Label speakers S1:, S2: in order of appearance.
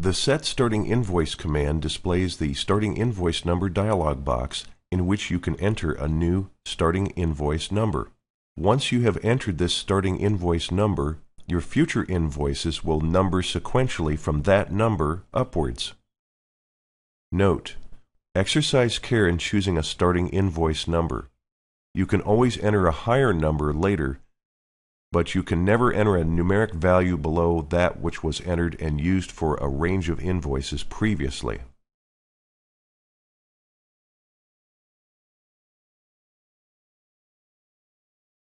S1: The Set Starting Invoice command displays the Starting Invoice Number
S2: dialog box in which you can enter a new starting invoice number. Once you have entered this starting invoice number, your future invoices will number sequentially from that number upwards. Note: Exercise care in choosing a starting invoice number. You can always enter a higher number later but you can never enter a numeric value below that which was entered
S1: and used for a range of invoices previously.